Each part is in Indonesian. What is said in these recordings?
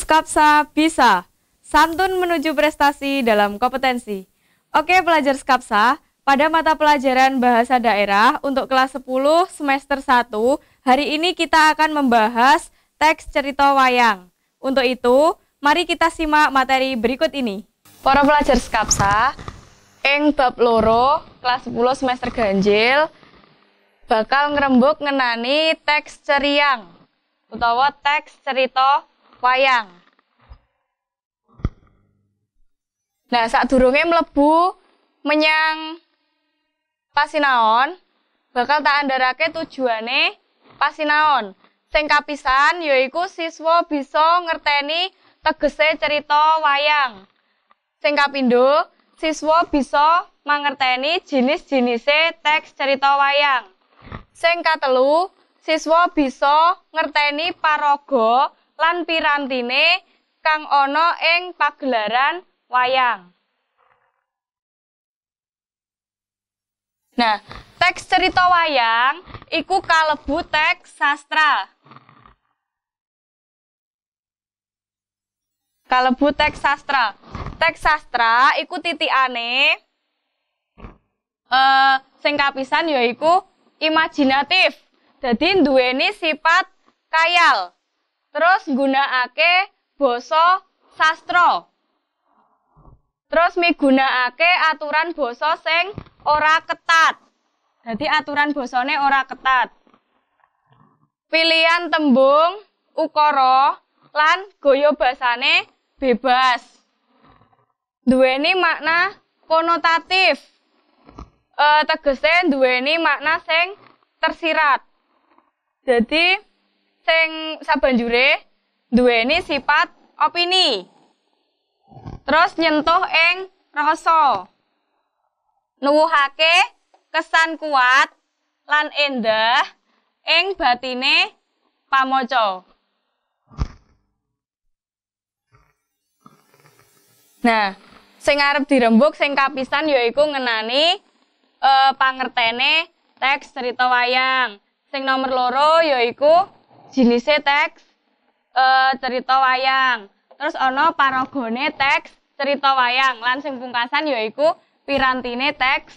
Skapsa Bisa, Santun menuju prestasi dalam kompetensi. Oke pelajar Skapsa, pada mata pelajaran Bahasa Daerah untuk kelas 10 semester 1, hari ini kita akan membahas teks cerita wayang. Untuk itu, mari kita simak materi berikut ini. Para pelajar Skapsa, ing bab loro kelas 10 semester ganjil bakal ngerembuk ngenani teks ceriang utawa teks cerita wayang. Nah, saat durungnya melebu menyang Pasinaon, bakal tak andharake tujuane Pasinaon. Sing kapisan yaiku siswa bisa ngerteni tegese cerita wayang. Sing kapindo, siswa bisa mangerteni jenis jenisnya teks cerita wayang. Sing katelu, siswa bisa ngerteni paraga lan pirantine kang ana ing pagelaran wayang. Nah, teks cerita wayang iku kalebu teks sastra. Kalebu teks sastra. Teks sastra iku titikane eh sing kapisan yaiku imajinatif. Dadi duweni sifat kayal. Terus nggunakake basa sastra. Terus migunakake aturan basa sing ora ketat. Dadi aturan basane ora ketat. Pilihan tembung, ukara, lan gaya basane bebas. Duweni makna konotatif. Eh tegese duweni makna sing tersirat. Jadi, sing sabanjure duweni sifat opini. Terus nyentuh ing rasa. Nuwuhake kesan kuat lan endah ing batine pamaca. Nah, sing arep dirembuk sing kapisan yaiku ngenani e, pangertene teks cerita wayang. Sing nomor loro yaiku jenisnya teks eh, cerita wayang. Terus ono paragone teks cerita wayang. Lan sing pungkasan yaiku pirantine teks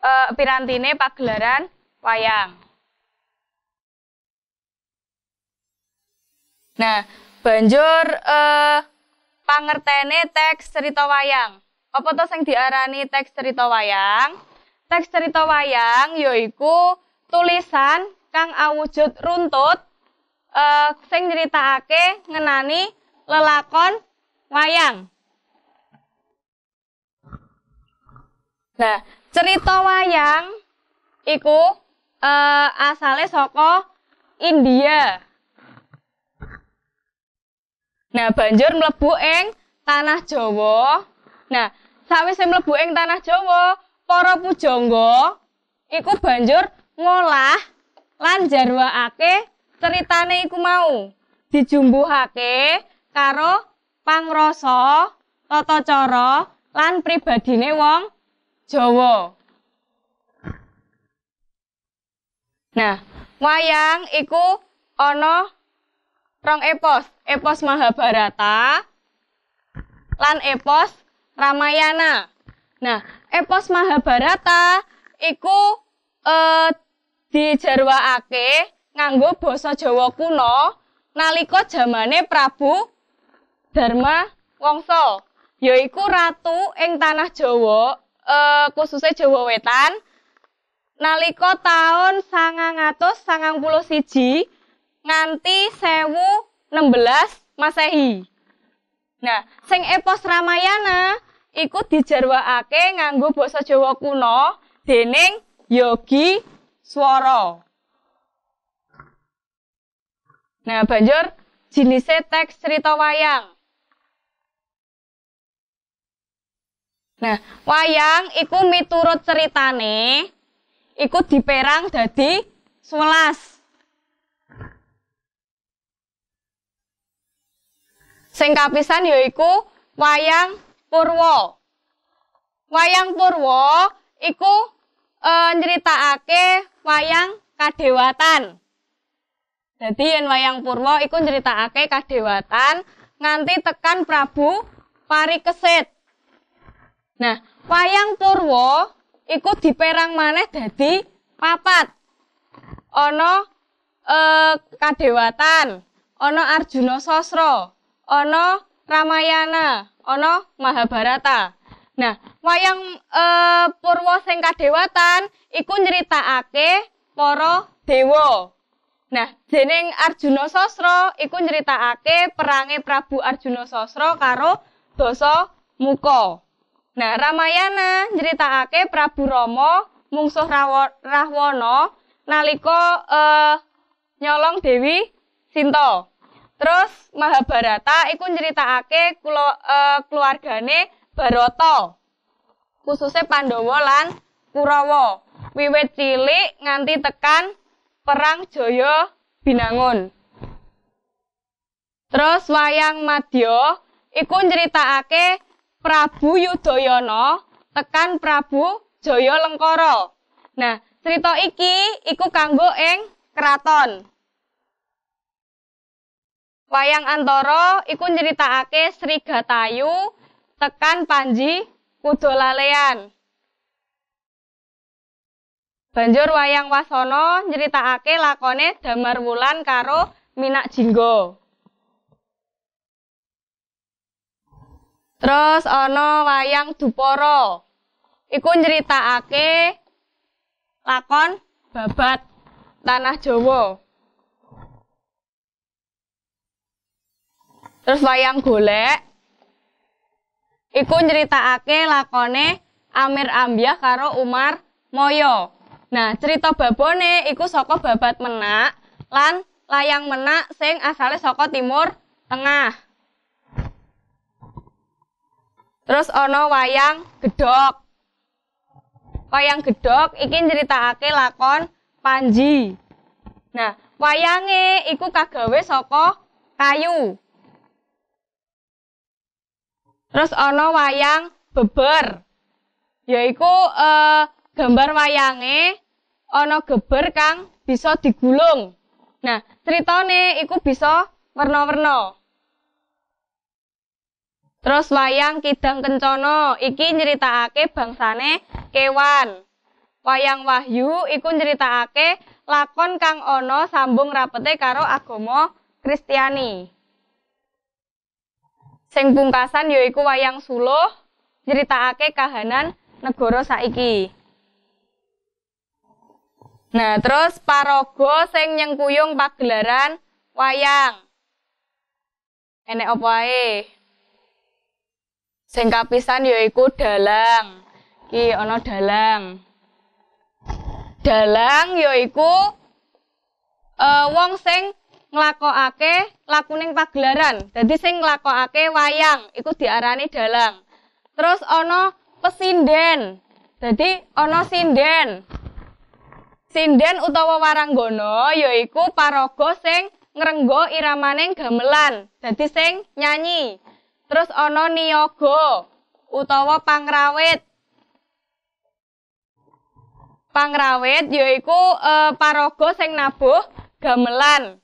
e, pirantine pagelaran wayang. Nah, banjur e, pangertene teks cerita wayang. Apa to yang diarani teks cerita wayang? Teks cerita wayang yaiku tulisan kang awujud runtut uh, sing nyeritakake ngenani lelakon wayang. Nah, cerita wayang iku uh, asale saka India. Nah, banjur mlebu ing tanah Jawa. Nah, sawise mlebu ing tanah Jawa, para pujangga iku banjur ngolah lan jarwaake Ceritane iku mau dijumbuhake karo pangroso tata cara lan pribadine wong Jawa. Nah, wayang iku ana rong epos, epos Mahabharata lan epos Ramayana. Nah, epos Mahabharata iku eh dijarwakake nganggo basa Jawa kuno nalika jamane Prabu Dharma Wangsa yaiku ratu ing tanah Jawa eh, khususnya Jawa Wetan nalika tahun sangang atus sangang nganti sewu 16 Masehi Nah, sing epos Ramayana iku dijarwakake nganggo basa Jawa kuno dening Yogi Swara. Nah, banjur jenisnya teks cerita wayang. Nah, wayang iku miturut ceritane iku diperang dadi 11. Sing kapisan yaiku wayang Purwo. Wayang Purwo iku e, eh, nyeritakake wayang kadewatan. Jadi yen wayang ikut iku ake kadewatan nganti tekan Prabu Parikesit. Nah, wayang ikut iku diperang maneh dadi papat. Ana eh, kadewatan, ana Arjuna Sosro, ana Ramayana, ana Mahabharata. Nah, wayang eh, purwa sing kadewatan iku nyritakake para dewa. Nah, jeneng Arjuna Sosro iku nyeritakake perange Prabu Arjuna Sosro karo Dosa Muko. Nah, Ramayana nyeritakake Prabu Rama mungsuh Rahwana nalika eh, nyolong Dewi Sinta. Terus Mahabharata iku nyeritakake kulo, eh, keluargane Barata. Khususnya Pandhawa lan Kurawa. Wiwit cilik nganti tekan Perang Jaya Binangun. Terus wayang Madya iku nyeritakake Prabu Yudhoyono tekan Prabu Jaya Lengkara. Nah, cerita iki iku kanggo ing keraton. Wayang Antara iku nyeritakake Sri Gatayu tekan Panji Kudolalean. Banjur wayang wasana ake lakone Damar Wulan karo Minak Jinggo. Terus ana wayang ikun Iku ake lakon babat tanah Jawa. Terus wayang golek iku ake lakone Amir ambia karo Umar Moyo. Nah, cerita babone iku saka babat menak lan layang menak sing asale saka timur tengah. Terus ana wayang gedhok. Wayang gedhok iki nyeritakake lakon Panji. Nah, wayange iku kagawe saka kayu. Terus ana wayang beber. Yaiku eh gambar wayange ana geber kang bisa digulung. Nah, nih, iku bisa warna-warna. Terus wayang Kidang Kencana iki nyeritakake bangsane kewan. Wayang Wahyu iku nyeritakake lakon kang ana sambung rapete karo agama Kristiani. Sing pungkasan yaiku wayang Suluh nyeritakake kahanan negara saiki. Nah, terus paraga sing nyengkuyung pagelaran wayang. Enek apa ae? Sing kapisan yaiku dalang. Ki ana dalang. Dalang yaiku uh, wong sing nglakokake lakuning pagelaran. Dadi sing nglakokake wayang iku diarani dalang. Terus ana pesinden. Dadi ana sinden. Sinden utawa waranggana yaiku paraga sing ngrenggo iramaning gamelan, dadi sing nyanyi. Terus ana niyaga utawa pangrawit. Pangrawit yaiku e, paraga sing nabuh gamelan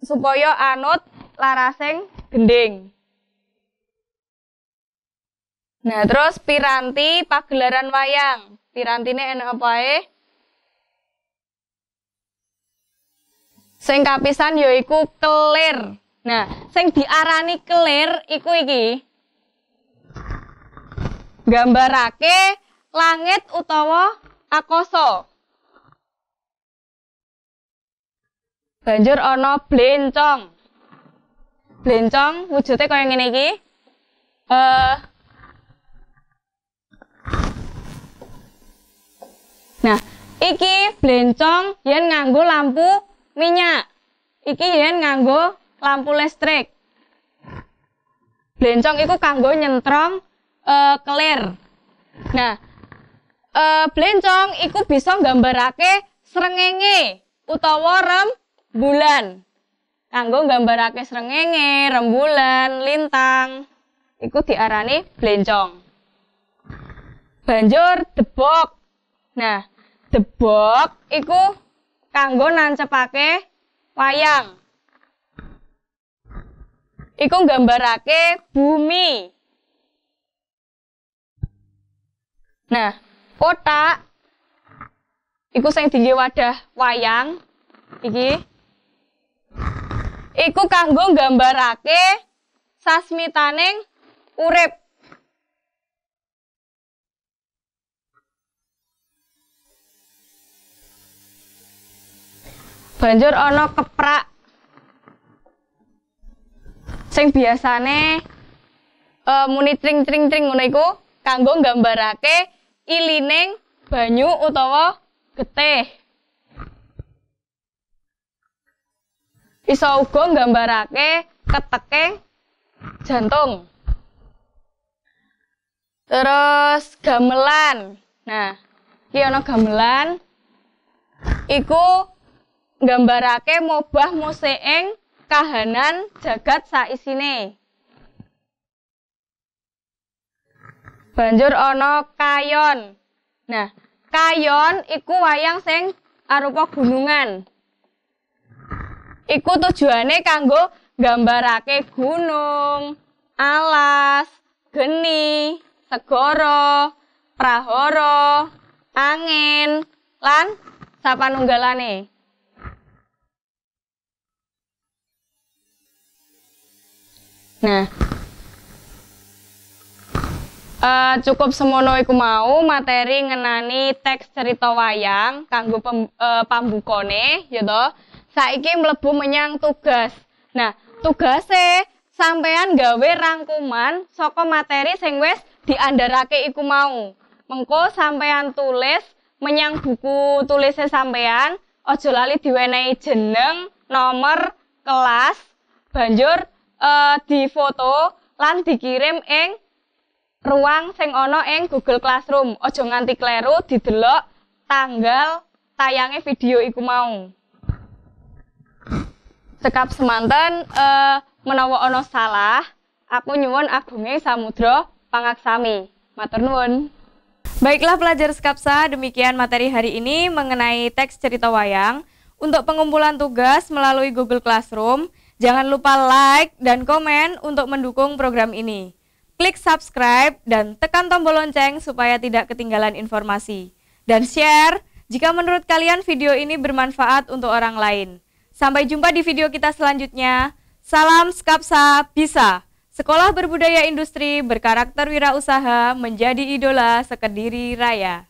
supaya anut laraseng gending. Nah, terus piranti pagelaran wayang. Pirantine enak apa ae? Sing kapisan yaiku clear. Hmm. Nah, sing diarani clear, iku iki. Gambarake langit utawa akoso. Banjur ana blencong. Blencong wujudnya kaya ngene iki. Eh uh, Nah, iki blencong yang nganggo lampu minyak. Iki yen nganggo lampu listrik. Blencong iku kanggo nyentrong e, kelir. Nah, e, blencong iku bisa nggambarake srengenge utawa rem bulan. Kanggo nggambarake srengenge, rembulan, lintang. Iku diarani blencong. Banjur debok. Nah, debok iku kanggo nancepake wayang. Iku nggambarake bumi. Nah, kotak iku sing dienggo wadah wayang iki iku kanggo nggambarake sasmitaning urip. Banjur ono keprak sing biasane uh, muni tring-tring-tring ngono iku kanggo nggambarake ilining banyu utawa getih. iso uga nggambarake keteke jantung. Terus gamelan. Nah, iki ana gamelan iku nggambarake mobah moseeng kahanan jagat saisine. Banjur ana kayon. Nah, kayon iku wayang sing arupa gunungan. Iku tujuane kanggo nggambarake gunung, alas, geni, segara, prahara, angin, lan sapanunggalane. nunggalane. Nah, uh, cukup semono iku mau materi ngenani teks cerita wayang kanggo pem, uh, pambukone ya to. Saiki mlebu menyang tugas. Nah, tugase sampean gawe rangkuman soko materi sing wis diandharake iku mau. Mengko sampean tulis menyang buku tulisnya sampean, ojo lali diwenehi jeneng, nomor, kelas, banjur uh, eh, foto lan dikirim ing ruang sing ana ing Google Classroom. Ojo nganti kleru didelok tanggal tayangnya video iku mau. Cekap semanten uh, menawa ana salah, aku nyuwun agunge samudra pangaksami. Matur nuwun. Baiklah pelajar Skapsa, demikian materi hari ini mengenai teks cerita wayang. Untuk pengumpulan tugas melalui Google Classroom, Jangan lupa like dan komen untuk mendukung program ini. Klik subscribe dan tekan tombol lonceng supaya tidak ketinggalan informasi. Dan share jika menurut kalian video ini bermanfaat untuk orang lain. Sampai jumpa di video kita selanjutnya. Salam Skapsa Bisa. Sekolah Berbudaya Industri berkarakter wirausaha menjadi idola sekediri raya.